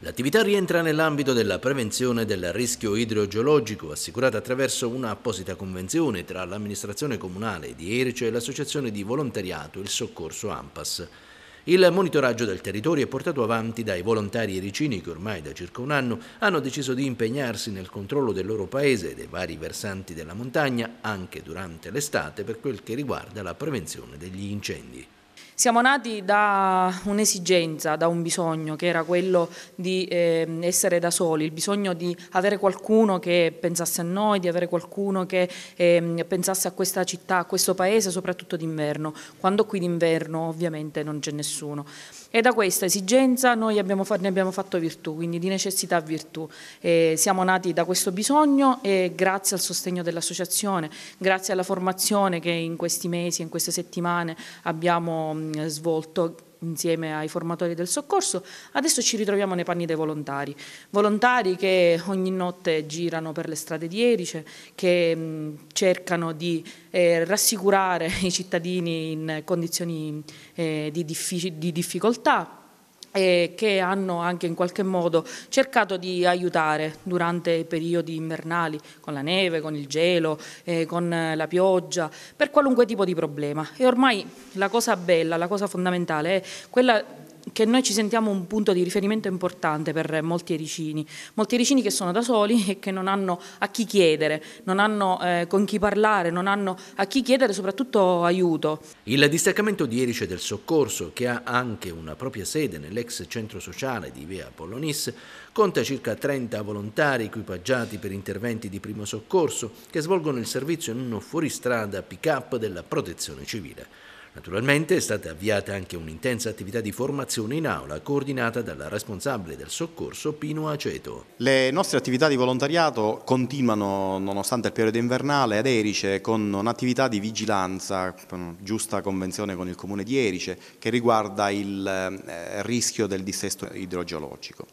L'attività rientra nell'ambito della prevenzione del rischio idrogeologico assicurata attraverso un'apposita convenzione tra l'amministrazione comunale di Erice e l'associazione di volontariato Il Soccorso Ampas. Il monitoraggio del territorio è portato avanti dai volontari ericini che ormai da circa un anno hanno deciso di impegnarsi nel controllo del loro paese e dei vari versanti della montagna anche durante l'estate per quel che riguarda la prevenzione degli incendi. Siamo nati da un'esigenza, da un bisogno che era quello di eh, essere da soli, il bisogno di avere qualcuno che pensasse a noi, di avere qualcuno che eh, pensasse a questa città, a questo paese, soprattutto d'inverno, quando qui d'inverno ovviamente non c'è nessuno. E da questa esigenza noi abbiamo ne abbiamo fatto virtù, quindi di necessità virtù. Eh, siamo nati da questo bisogno e grazie al sostegno dell'associazione, grazie alla formazione che in questi mesi, in queste settimane abbiamo Ehm, svolto insieme ai formatori del soccorso, adesso ci ritroviamo nei panni dei volontari, volontari che ogni notte girano per le strade di Erice, che mm, cercano di eh, rassicurare i cittadini in condizioni eh, di difficoltà, e che hanno anche in qualche modo cercato di aiutare durante i periodi invernali con la neve, con il gelo, eh, con la pioggia, per qualunque tipo di problema. E ormai la cosa bella, la cosa fondamentale è quella che noi ci sentiamo un punto di riferimento importante per molti ericini, molti ericini che sono da soli e che non hanno a chi chiedere, non hanno eh, con chi parlare, non hanno a chi chiedere soprattutto aiuto. Il distaccamento di Erice del Soccorso, che ha anche una propria sede nell'ex centro sociale di Via Polonis, conta circa 30 volontari equipaggiati per interventi di primo soccorso che svolgono il servizio in uno fuoristrada pick-up della protezione civile. Naturalmente è stata avviata anche un'intensa attività di formazione in aula coordinata dalla responsabile del soccorso Pino Aceto. Le nostre attività di volontariato continuano nonostante il periodo invernale ad Erice con un'attività di vigilanza, giusta convenzione con il comune di Erice, che riguarda il eh, rischio del dissesto idrogeologico.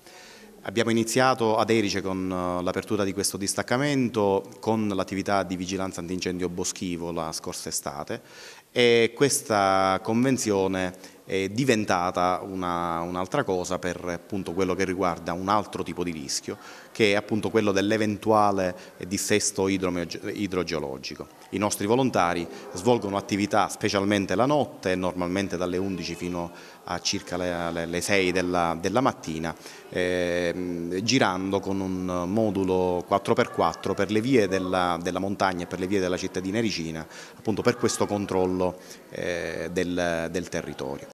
Abbiamo iniziato ad Erice con eh, l'apertura di questo distaccamento, con l'attività di vigilanza antincendio boschivo la scorsa estate e questa convenzione è diventata un'altra un cosa per appunto, quello che riguarda un altro tipo di rischio, che è appunto quello dell'eventuale dissesto idrogeologico. I nostri volontari svolgono attività specialmente la notte, normalmente dalle 11 fino a circa le, 6 della, della mattina, eh, girando con un modulo 4x4 per le vie della, della, montagna e per le vie della cittadina ericina, appunto per questo controllo eh, del, del territorio.